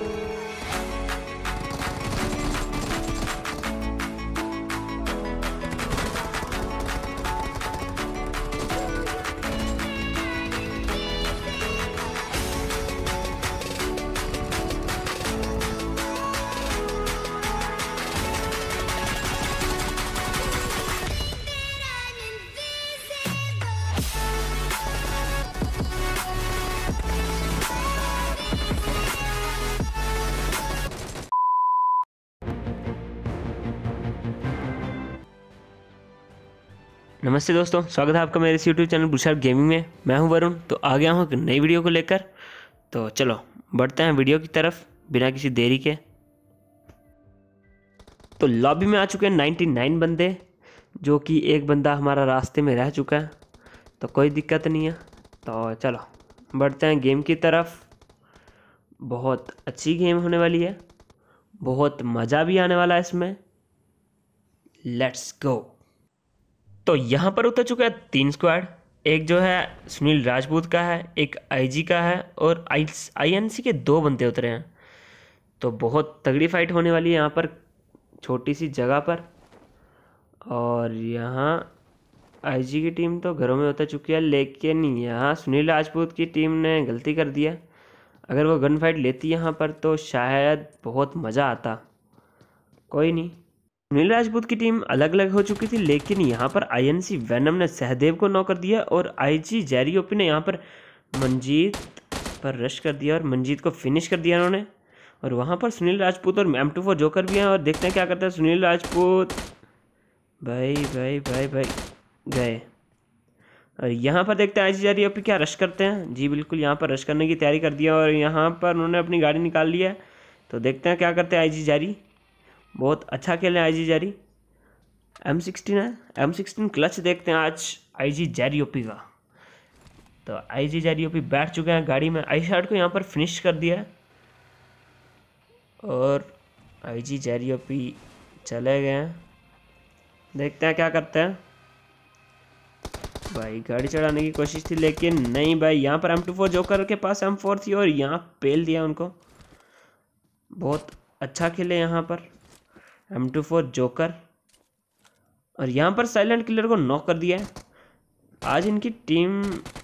you नमस्ते दोस्तों स्वागत है आपका मेरे इस यूट्यूब चैनल बुशार गेमिंग में मैं हूं वरुण तो आ गया हूं एक नई वीडियो को लेकर तो चलो बढ़ते हैं वीडियो की तरफ बिना किसी देरी के तो लॉबी में आ चुके हैं नाइन्टी नाइन बंदे जो कि एक बंदा हमारा रास्ते में रह चुका है तो कोई दिक्कत नहीं है तो चलो बढ़ते हैं गेम की तरफ बहुत अच्छी गेम होने वाली है बहुत मज़ा भी आने वाला है इसमें लेट्स गो तो यहाँ पर उतर चुका है तीन स्क्वाड एक जो है सुनील राजपूत का है एक आईजी का है और आई आईएनसी के दो बनते उतरे हैं तो बहुत तगड़ी फाइट होने वाली है यहाँ पर छोटी सी जगह पर और यहाँ आईजी की टीम तो घरों में उतर चुकी है लेकिन यहाँ सुनील राजपूत की टीम ने गलती कर दिया अगर वो गन फाइट लेती यहाँ पर तो शायद बहुत मज़ा आता कोई नहीं सुनील राजपूत की टीम अलग अलग हो चुकी थी लेकिन यहाँ पर आईएनसी वैनम ने सहदेव को नौकर दिया और आईजी ओपी ने यहाँ पर मंजीत पर रश कर दिया और मंजीत को फिनिश कर दिया उन्होंने और वहाँ पर सुनील राजपूत और एम टू फोर जोकर भी हैं और देखते हैं क्या करते हैं सुनील राजपूत भाई भाई भाई भाई गए और यहाँ पर देखते हैं आई जी जारी ओपी क्या रश करते हैं जी बिल्कुल यहाँ पर रश करने की तैयारी कर दिया और यहाँ पर उन्होंने अपनी गाड़ी निकाल लिया है तो देखते हैं क्या करते हैं आई जी जारी बहुत अच्छा खेल रहे हैं I G Jerry M sixteen है एम सिक्सटीन क्लच देखते हैं आज आई जी जैरीओपी का तो आई जी जैरीओपी बैठ चुके हैं गाड़ी में आई शार्ट को यहाँ पर फिनिश कर दिया है और आई जी जैरीओपी चले गए हैं देखते हैं क्या करते हैं भाई गाड़ी चढ़ाने की कोशिश थी लेकिन नहीं भाई यहाँ पर एम टू फोर जोकर के पास एम फोर थी और यहाँ पेल दिया उनको बहुत अच्छा खेले यहाँ पर एम टू फोर जोकर और यहाँ पर साइलेंट किलर को नॉक कर दिया है आज इनकी टीम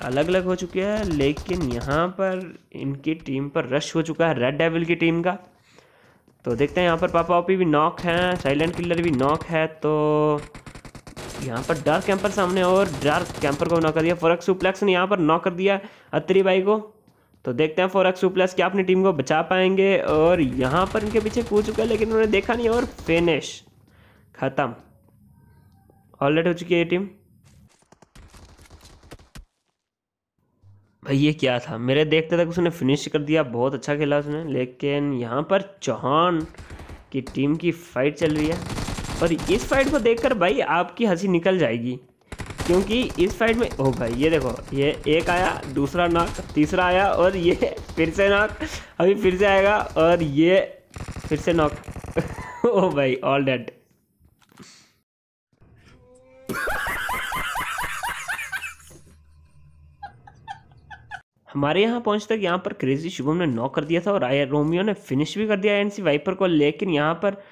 अलग अलग हो चुकी है लेकिन यहाँ पर इनकी टीम पर रश हो चुका है रेड डेविल की टीम का तो देखते हैं यहाँ पर पापा ओपी भी नॉक है साइलेंट किलर भी नॉक है तो यहाँ पर डार्क कैंपर सामने और डार्क कैंपर को नॉक कर दिया फरक सुप्लेक्स ने यहाँ पर नॉक कर दिया अत्री भाई को तो देखते हैं फोर एक्स टू प्लस क्या अपनी टीम को बचा पाएंगे और यहाँ पर इनके पीछे कूद चुका है लेकिन उन्होंने देखा नहीं और फिनिश ख़त्म ऑलरेडी हो चुकी है ये टीम भाई ये क्या था मेरे देखते तक उसने फिनिश कर दिया बहुत अच्छा खेला उसने लेकिन यहाँ पर चौहान की टीम की फाइट चल रही है और इस फाइट को देखकर भाई आपकी हंसी निकल जाएगी क्योंकि इस साइड में ओ भाई ये देखो ये एक आया दूसरा नाक तीसरा आया और ये फिर से नाक अभी फिर से आएगा और ये फिर से नाक ओ भाई ऑल डेड हमारे यहाँ पहुँच तक यहाँ पर क्रेजी शुभम ने नॉक कर दिया था और आई रोमियो ने फिनिश भी कर दिया एनसी वाइपर को लेकिन यहाँ पर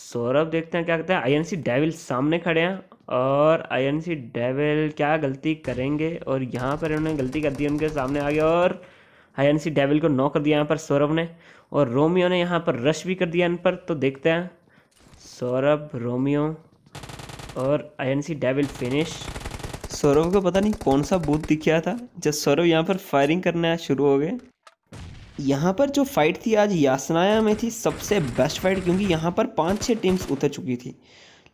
सौरभ देखते हैं क्या कहते हैं आईएनसी डेविल सामने खड़े हैं और सी डेविल क्या गलती करेंगे और यहाँ पर इन्होंने गलती कर दी उनके सामने आ गया और सी डेविल को नॉक कर दिया यहाँ पर सौरभ ने और रोमियो ने यहाँ पर रश भी कर दिया इन पर तो देखते हैं सौरभ रोमियो और सी डेविल फिनिश सौरभ को पता नहीं कौन सा बूथ दिखाया था जब सौरभ यहाँ पर फायरिंग करना शुरू हो गए यहाँ पर जो फाइट थी आज यासनाया में थी सबसे बेस्ट फाइट क्योंकि यहाँ पर पाँच छः टीम्स उतर चुकी थी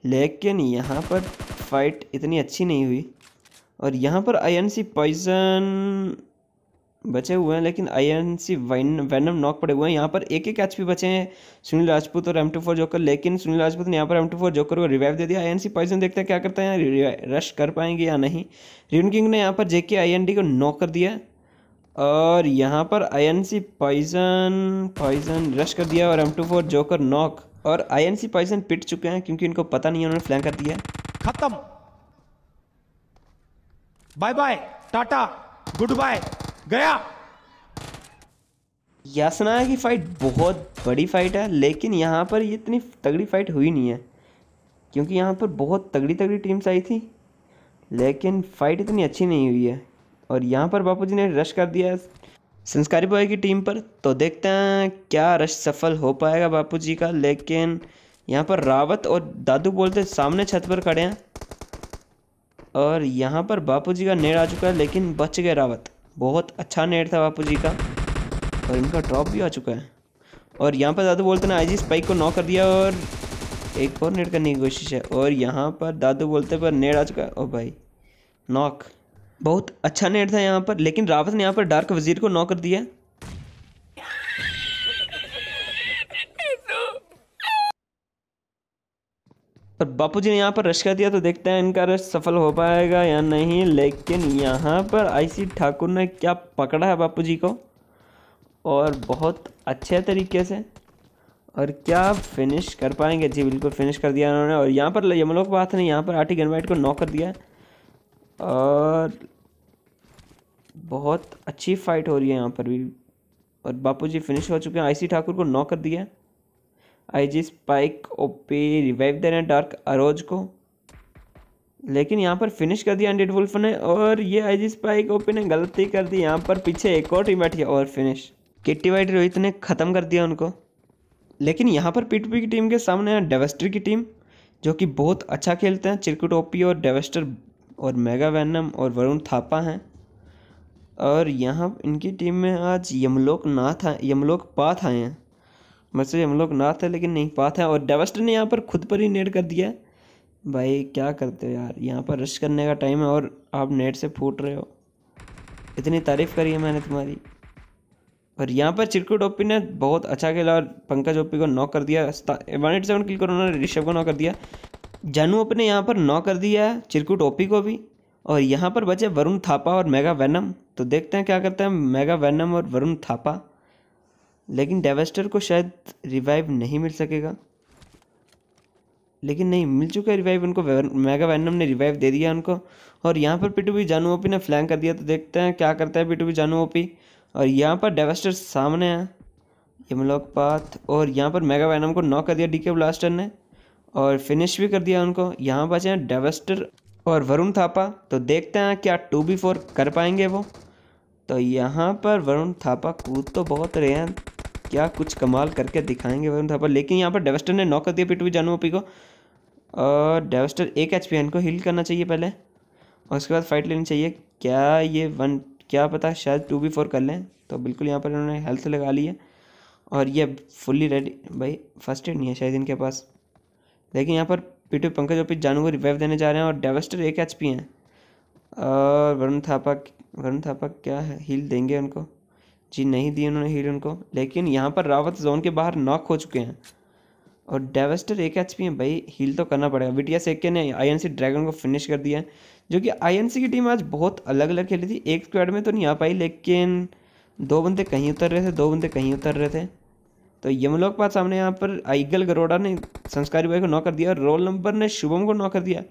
लेकिन यहाँ पर फाइट इतनी अच्छी नहीं हुई और यहाँ पर आई एन सी पॉइजन बचे हुए हैं लेकिन आई एन सी वैन वैनम नॉक पड़े हुए हैं यहाँ पर एक एक कैच भी बचे हैं सुनील राजपूत और एम टू फोर जोकर लेकिन सुनील राजपूत ने यहाँ पर एम टू फोर जोकर को रिवाइव दे दिया आई एन सी पॉइजन देखते हैं क्या करते हैं रश कर पाएंगे या नहीं रिवन किंग ने यहाँ पर जेके आई एन डी को नॉक कर दिया और यहाँ पर I N C poison poison rush कर दिया और M two four joker knock और आईएनसी पॉइजन पिट चुके हैं क्योंकि इनको पता नहीं है उन्होंने फ्लैंक कर दिया खत्म bye bye tata goodbye गया यासनाया की फाइट बहुत बड़ी फाइट है लेकिन यहाँ पर ये इतनी तगड़ी फाइट हुई नहीं है क्योंकि यहाँ पर बहुत तगड़ी तगड़ी टीम्स आई थी लेकिन फाइट इतनी अच्छी नहीं हुई है और यहाँ पर बापू ने रश कर दिया संस्कारी बॉय की टीम पर तो देखते हैं क्या रश सफल हो पाएगा बापू जी का लेकिन यहाँ पर रावत और दादू बोलते सामने छत पर खड़े हैं और यहाँ पर बापू जी का नेड़ आ चुका है लेकिन बच गए रावत बहुत अच्छा नेट था बापू जी का और इनका ड्रॉप भी आ चुका है और यहाँ पर दादू बोलते ना जी स्पाइक को नॉक कर दिया और एक और नेट करने की कोशिश है और यहाँ पर दादू बोलते पर नेट आ चुका है ओ भाई नॉक बहुत अच्छा नेट था यहाँ पर लेकिन रावत ने यहाँ पर डार्क वजीर को नौ कर दिया पर बापू जी ने यहाँ पर रश कर दिया तो देखते हैं इनका रश सफल हो पाएगा या नहीं लेकिन यहाँ पर आईसी ठाकुर ने क्या पकड़ा है बापू जी को और बहुत अच्छे तरीके से और क्या फिनिश कर पाएंगे जी बिल्कुल फिनिश कर दिया उन्होंने और यहाँ पर यमलोक बात ने यहाँ पर आर्टी गनवाइट को नौ कर दिया है और बहुत अच्छी फाइट हो रही है यहाँ पर भी और बापूजी फिनिश हो चुके हैं आईसी ठाकुर को नॉक कर दिया I G spike OP revive दे रहे हैं डार्क अरोज को लेकिन यहाँ पर फिनिश कर दिया अंडेड वुल्फ ने और ये आई जी स्पाइक ओपी ने गलती कर दी यहाँ पर पीछे एक और टीम बैठी और फिनिश किट्टी वाइट रोहित ने ख़त्म कर दिया उनको लेकिन यहाँ पर पीटूपी की टीम के सामने है डेवेस्टर की टीम जो कि बहुत अच्छा खेलते हैं चिरकुट ओपी और डेवेस्टर और मेगा वैनम और वरुण थापा हैं और यहाँ इनकी टीम में आज यमलोक नाथ आए यमलोक पाथ आए हैं वैसे यमलोक नाथ है लेकिन नहीं पाथ है और डेवस्टर ने यहाँ पर खुद पर ही नेट कर दिया भाई क्या करते हो यार यहाँ पर रश करने का टाइम है और आप नेट से फूट रहे हो इतनी तारीफ़ करी है मैंने तुम्हारी और यहाँ पर चिरकुट ओपी ने बहुत अच्छा खेला और पंकज ओपी को नॉक कर दिया वन एट सेवन किल को उन्होंने ऋषभ को नॉक कर दिया जानू अपने यहाँ पर नौ कर दिया है चिरकुट ओपी को भी और यहाँ पर बचे वरुण थापा और मेगा वैनम तो देखते हैं क्या करते हैं मेगा वैनम और वरुण थापा लेकिन डेवेस्टर को शायद रिवाइव नहीं मिल सकेगा लेकिन नहीं मिल चुका है रिवाइव उनको मेगा वैनम ने रिवाइव दे दिया उनको और यहाँ पर पिटू भी जानू ओपी ने फ्लैंग कर दिया तो देखते हैं क्या करता है पिटू भी जानू ओपी और यहाँ पर डेवेस्टर सामने है यमलोक पाथ और यहाँ पर मेगा वैनम को नॉक कर दिया डीके ब्लास्टर ने और फिनिश भी कर दिया उनको यहाँ बचे हैं डेवेस्टर और वरुण थापा तो देखते हैं क्या टू बी फोर कर पाएंगे वो तो यहाँ पर वरुण थापा कूद तो बहुत रहे हैं क्या कुछ कमाल करके दिखाएंगे वरुण थापा लेकिन यहाँ पर डेवेस्टर ने नॉक कर दिया पीटू जानू ओपी को और डेवेस्टर एक एच को हील करना चाहिए पहले और उसके बाद फाइट लेनी चाहिए क्या ये वन क्या पता शायद टू बी फोर कर लें तो बिल्कुल यहाँ पर इन्होंने हेल्थ लगा ली है और ये फुल्ली रेडी भाई फर्स्ट एड नहीं है शायद इनके पास लेकिन यहाँ पर पीटू पंकज और पिच जानू को रिवाइव देने जा रहे हैं और डेवेस्टर एक एच पी हैं और वरुण थापा वरुण थापा क्या है हील देंगे उनको जी नहीं दी उन्होंने हील उनको लेकिन यहाँ पर रावत जोन के बाहर नॉक हो चुके हैं और डेवेस्टर एक एच पी हैं भाई हील तो करना पड़ेगा विटिया सेक्के ने आई एन सी ड्रैगन को फिनिश कर दिया जो कि आई एन सी की टीम आज बहुत अलग अलग खेली थी एक स्क्वाड में तो नहीं आ पाई लेकिन दो बंदे कहीं उतर रहे थे दो बंदे कहीं उतर रहे थे तो यमलोकपाल साहब ने यहाँ पर आइगल गरोड़ा ने संस्कारी भाई को नौ कर दिया रोल नंबर ने शुभम को नौ कर दिया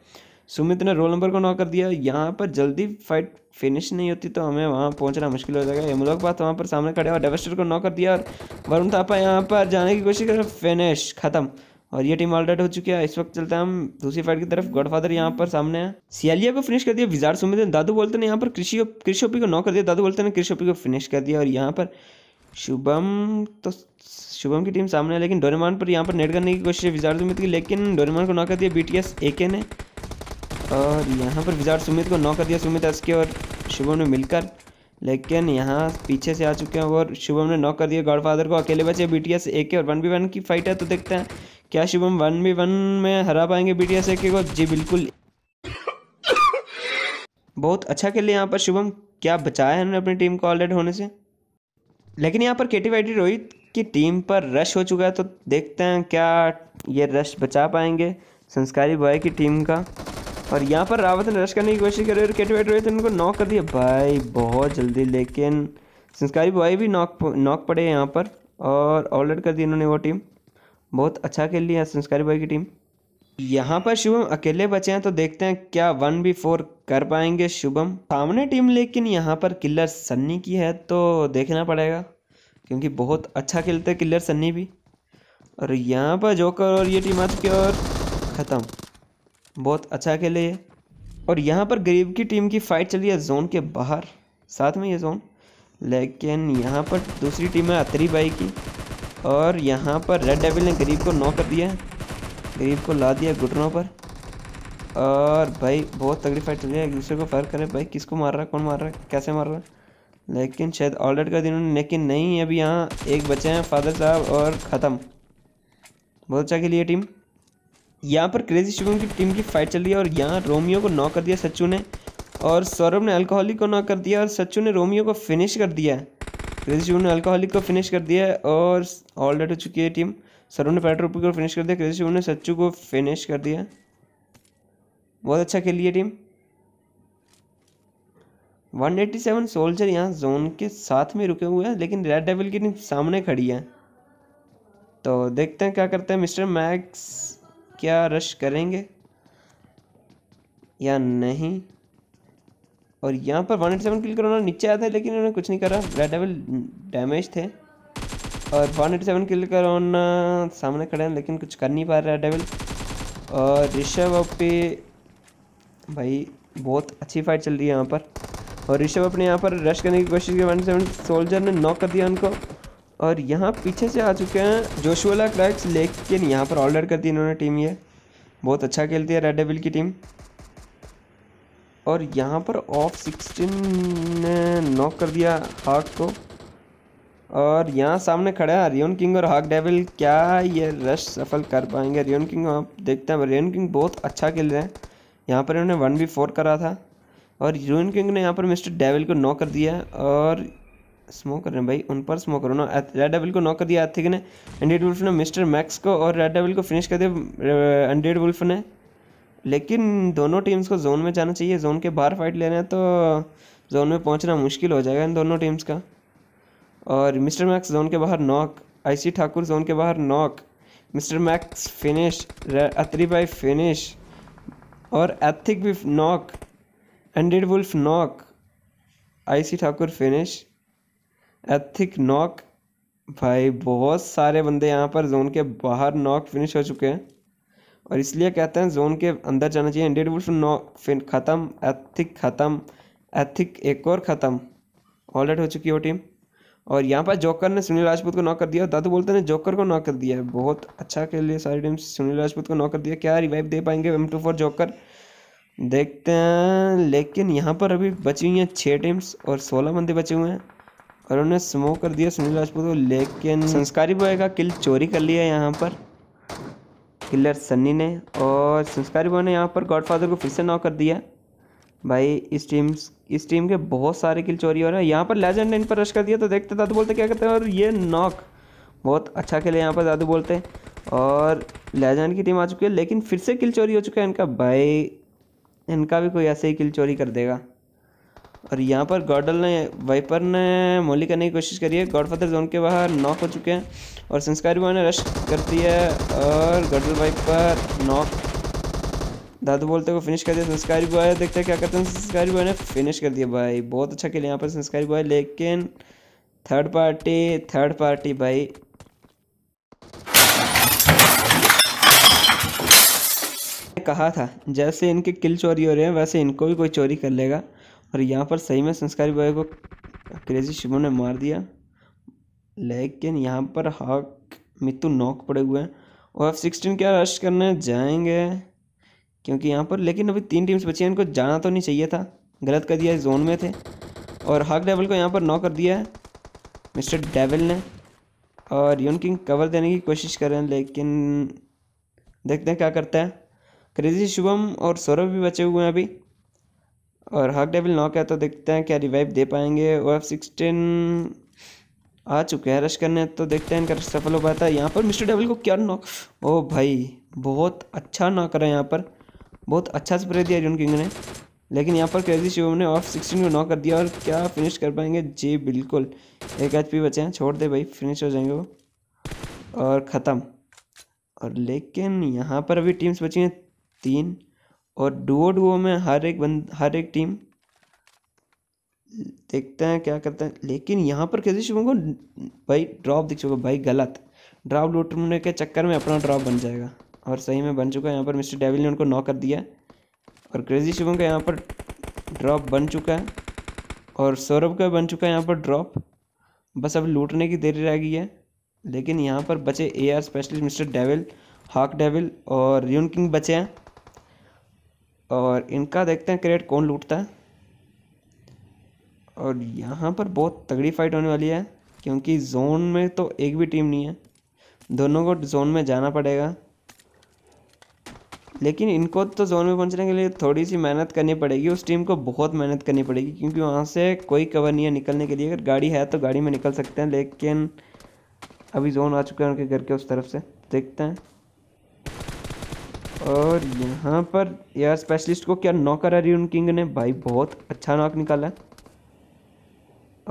सुमित ने रोल नंबर को नौ कर दिया यहाँ पर जल्दी फाइट फिनिश नहीं होती तो हमें वहाँ पहुँचना मुश्किल हो जाएगा यमलोक पाद वहाँ पर सामने खड़े और डेवेस्टर को नौ कर दिया और वरुण थापा यहाँ पर जाने की कोशिश कर फिनिश खत्म और ये टीम ऑलरेड हो चुकी है इस वक्त चलते हैं हम दूसरी फाइट की तरफ गॉडफादर यहाँ पर सामने है सियालिया को फिनिश कर दिया विजार सुमित ने दादू बोलते ने यहाँ पर कृषि कृषोपी को नौ कर दिया दादू बोलते ने कृषि को फिनिश कर दिया और यहाँ पर शुभम तो शुभम की टीम सामने है लेकिन डोरेमान पर यहाँ पर नेट करने की कोशिश विजार सुमित की लेकिन डोरेमान को नॉक कर दिया बीटीएस एके ने और यहाँ पर विजार सुमित को नॉक कर दिया सुमित एस के और शुभम ने मिलकर लेकिन यहाँ पीछे से आ चुके हैं और शुभम ने नॉक कर दिया गॉडफादर को अकेले बचे बी एके और वन बी वन की फाइट है तो देखते हैं क्या शुभम वन बी वन में हरा पाएंगे बी एके को जी बिल्कुल बहुत अच्छा खेले यहाँ पर शुभम क्या बचाया है अपनी टीम को ऑलरेड होने से लेकिन यहाँ पर टी वाइटी रोहित की टीम पर रश हो चुका है तो देखते हैं क्या ये रश बचा पाएंगे संस्कारी बॉय की टीम का और यहाँ पर रावत ने रश करने की कोशिश करी और टी वाइटी रोहित ने उनको नॉक कर दिया भाई बहुत जल्दी लेकिन संस्कारी बॉय भी नॉक नॉक पड़े यहाँ पर और ऑलरेड कर दी इन्होंने वो टीम बहुत अच्छा खेल लिया संस्कारी बॉय की टीम यहाँ पर शुभम अकेले बचे हैं तो देखते हैं क्या वन बी फोर कर पाएंगे शुभम सामने टीम लेकिन यहाँ पर किलर सन्नी की है तो देखना पड़ेगा क्योंकि बहुत अच्छा खेलते किलर सन्नी भी और यहाँ पर जोकर और ये टीम आ चुकी और ख़त्म बहुत अच्छा खेले ये और यहाँ पर गरीब की टीम की फाइट चली है जोन के बाहर साथ में ये जोन लेकिन यहाँ पर दूसरी टीम है अतरी बाई की और यहाँ पर रेड डेविल ने गरीब को नॉक कर दिया गरीब को ला दिया घुटनों पर और भाई बहुत तगड़ी फाइट चल रही है एक दूसरे को फायर करें भाई किसको मार रहा है कौन मार रहा है कैसे मार रहा है लेकिन शायद ऑलरेड कर दी उन्होंने लेकिन नहीं अभी यहाँ एक बचे हैं फादर साहब और ख़त्म बहुत अच्छा खेली है टीम यहाँ पर क्रेजी शुभम की टीम की फाइट चल रही है और यहाँ रोमियो को नॉक कर दिया सच्चू ने और सौरभ ने अल्कोहलिक को नॉक कर दिया और सच्चू ने रोमियो को फिनिश कर दिया है क्रेजी शुभम ने अल्कोहलिक को फिनिश कर दिया है और ऑलरेड हो चुकी है टीम सौरभ ने पेट्रोपी को फिनिश कर दिया क्रेजी शुभम ने सच्चू को फिनिश कर दिया बहुत अच्छा खेली है टीम 187 सोल्जर यहाँ जोन के साथ में रुके हुए हैं लेकिन रेड डेविल की टीम सामने खड़ी है तो देखते हैं क्या करते हैं मिस्टर मैक्स क्या रश करेंगे या नहीं और यहाँ पर 187 किल करोना नीचे आया था लेकिन उन्होंने कुछ नहीं करा रेड डेविल डैमेज थे और 187 किल करोना सामने खड़े हैं लेकिन कुछ कर नहीं पा रहे रेड डेविल और ऋषभ पे भाई बहुत अच्छी फाइट चल रही है यहाँ पर और ऋषभ अपने यहाँ पर रश करने की कोशिश की वन सेवन सोल्जर ने नॉक कर दिया उनको और यहाँ पीछे से आ चुके हैं जोशुअला क्रैक्स लेकिन यहाँ पर ऑर्डर कर दी इन्होंने टीम ये बहुत अच्छा खेलती है रेड एविल की टीम और यहाँ पर ऑफ सिक्सटीन ने नॉक कर दिया हाक को और यहाँ सामने खड़ा है रियोन किंग और हाक डेविल क्या ये रश सफल कर पाएंगे रियोन किंग आप देखते हैं रियोन किंग बहुत अच्छा खेल रहे हैं यहाँ पर इन्होंने वन बी फोर करा था और यून किंग ने यहाँ पर मिस्टर डेविल को नॉक कर दिया और स्मोक कर रहे हैं भाई उन पर स्मोक करो ना रेड डेविल को नॉक कर दिया एथिक ने अंडेड वुल्फ ने मिस्टर मैक्स को और रेड डेविल को फिनिश कर दिया अंडेड वुल्फ ने लेकिन दोनों टीम्स को जोन में जाना चाहिए जोन के बाहर फाइट लेना है तो जोन में पहुंचना मुश्किल हो जाएगा इन दोनों टीम्स का और मिस्टर मैक्स जोन के बाहर नॉक आईसी ठाकुर जोन के बाहर नॉक मिस्टर मैक्स फिनिश अत्री बाई फिनिश और एथिक विफ knock undead wolf knock knock? IC Thakur finish Ethic knock भाई बहुत सारे बंदे यहाँ पर जोन के बाहर नॉक फिनिश हो चुके हैं और इसलिए कहते हैं जोन के अंदर जाना चाहिए एंडेड वुल्फ नॉक फिन ख़त्म एथिक ख़त्म एथिक एक और ख़त्म ऑलरेड हो चुकी है वो टीम और यहाँ पर जोकर ने सुनील राजपूत को नॉक कर दिया और दादू बोलते ने जोकर को नॉक कर दिया बहुत अच्छा के लिए सारी टीम सुनील राजपूत को नॉक कर दिया क्या रिवाइव दे पाएंगे एम टू फोर जोकर देखते हैं लेकिन यहाँ पर अभी बची हुई हैं छः टीम्स और सोलह बंदे बचे हुए हैं और उन्होंने स्मो कर दिया सुनील राजपूत को लेकिन संस्कारी बॉय का किल चोरी कर लिया यहाँ पर किलर सन्नी ने और संस्कारी बॉय ने यहाँ पर गॉडफादर को फिर से नॉक कर दिया भाई इस टीम इस टीम के बहुत सारे किल चोरी हो रहे हैं यहाँ पर लेजेंड ने इन पर रश कर दिया तो देखते दादू बोलते क्या करते हैं और ये नॉक बहुत अच्छा खेले यहाँ पर दादू बोलते हैं और लेजेंड की टीम आ चुकी है लेकिन फिर से किल चोरी हो चुका है इनका भाई इनका भी कोई ऐसे ही किल चोरी कर देगा और यहाँ पर गॉडल ने वाइपर ने मोली करने की कोशिश करी है गॉडफादर जोन के बाहर नॉक हो चुके हैं और संस्कारी ने रश दिया है और गॉडल वाइपर नॉक दादू बोलते को फिनिश कर दिया संस्कारी बॉय देखते क्या करते हैं संस्कारी बॉय ने फिनिश कर दिया भाई बहुत अच्छा खेल यहाँ पर संस्कारी बॉय लेकिन थर्ड पार्टी थर्ड पार्टी भाई कहा था जैसे इनके किल चोरी हो रहे हैं वैसे इनको भी कोई चोरी कर लेगा और यहाँ पर सही में संस्कारी बॉय को क्रेजी शिमो ने मार दिया लेकिन यहाँ पर हाक मितु नॉक पड़े हुए हैं और एफ सिक्सटीन क्या रश करने जाएंगे क्योंकि यहाँ पर लेकिन अभी तीन टीम्स बची हैं इनको जाना तो नहीं चाहिए था गलत कर दिया जोन में थे और हाक डेवल को यहाँ पर नॉ कर दिया है मिस्टर डेवल ने और यून किंग कवर देने की कोशिश कर रहे हैं लेकिन देखते हैं क्या करता है क्रेजी शुभम और सौरभ भी बचे हुए हैं अभी और हाक डेवल नॉक है तो देखते हैं क्या रिवाइव दे पाएंगे ओ एफ सिक्सटीन आ चुके हैं रश करने तो देखते हैं इनका सफल हो पाता है यहाँ पर मिस्टर डेवल को क्या नॉक ओ भाई बहुत अच्छा नॉक करा यहाँ पर बहुत अच्छा स्प्रे दिया जून किंग ने लेकिन यहाँ पर क्रेजी शिवम ने ऑफ सिक्सटीन को नॉक कर दिया और क्या फिनिश कर पाएंगे जी बिल्कुल एक एच पी बचे हैं छोड़ दे भाई फिनिश हो जाएंगे वो और ख़त्म और लेकिन यहाँ पर अभी टीम्स बची हैं तीन और डुओ डुओ में हर एक बंद हर एक टीम देखते हैं क्या करते हैं लेकिन यहाँ पर क्रेजी शिवम को भाई ड्रॉप दिख चुका भाई गलत ड्रॉप लूटने के चक्कर में अपना ड्रॉप बन जाएगा और सही में बन चुका है यहाँ पर मिस्टर डेविल ने उनको नॉक कर दिया और क्रेजी शिवम का यहाँ पर ड्रॉप बन चुका है और सौरभ का बन चुका है यहाँ पर ड्रॉप बस अब लूटने की देरी रह गई है लेकिन यहाँ पर बचे A R specialist mister devil hawk devil और रियन किंग बचे हैं और इनका देखते हैं क्रेट कौन लूटता है और यहाँ पर बहुत तगड़ी फाइट होने वाली है क्योंकि जोन में तो एक भी टीम नहीं है दोनों को जोन में जाना पड़ेगा लेकिन इनको तो जोन में पहुंचने के लिए थोड़ी सी मेहनत करनी पड़ेगी उस टीम को बहुत मेहनत करनी पड़ेगी क्योंकि वहाँ से कोई कवर नहीं है निकलने के लिए अगर गाड़ी है तो गाड़ी में निकल सकते हैं लेकिन अभी जोन आ चुका है उनके घर के उस तरफ से देखते हैं और यहाँ पर यार स्पेशलिस्ट को क्या नॉक करा रही किंग ने भाई बहुत अच्छा नॉक निकाला है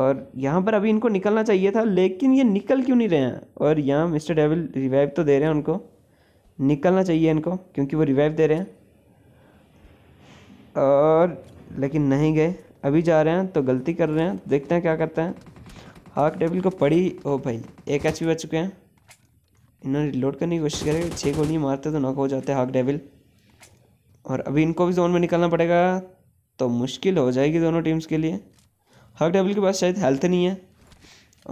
और यहाँ पर अभी इनको निकलना चाहिए था लेकिन ये निकल क्यों नहीं रहे हैं और यहाँ मिस्टर डेविल रिवाइव तो दे रहे हैं उनको निकलना चाहिए इनको क्योंकि वो रिवाइव दे रहे हैं और लेकिन नहीं गए अभी जा रहे हैं तो गलती कर रहे हैं देखते हैं क्या करते हैं हाक टेबल को पड़ी ओ भाई एक एच बच चुके हैं इन्होंने लोड करने की कोशिश करेगा छः गोलियाँ मारते तो नॉक हो जाते हैं हाक डेविल और अभी इनको भी जोन में निकलना पड़ेगा तो मुश्किल हो जाएगी दोनों टीम्स के लिए हाक टेबल के पास शायद हेल्थ नहीं है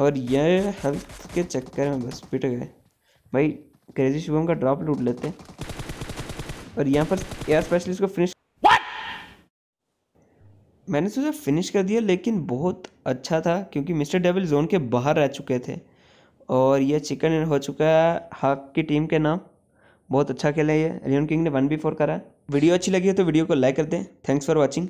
और यह हेल्थ के चक्कर में बस पिट गए भाई क्रेजी शुभम का ड्रॉप लूट लेते हैं और यहाँ पर एयर स्पेशलिस्ट को फिनिश What? मैंने सोचा फिनिश कर दिया लेकिन बहुत अच्छा था क्योंकि मिस्टर डेविल जोन के बाहर रह चुके थे और यह चिकन हो चुका है हाक की टीम के नाम बहुत अच्छा खेला ये रियन किंग ने वन बी फोर करा वीडियो अच्छी लगी है तो वीडियो को लाइक कर दें थैंक्स फॉर वॉचिंग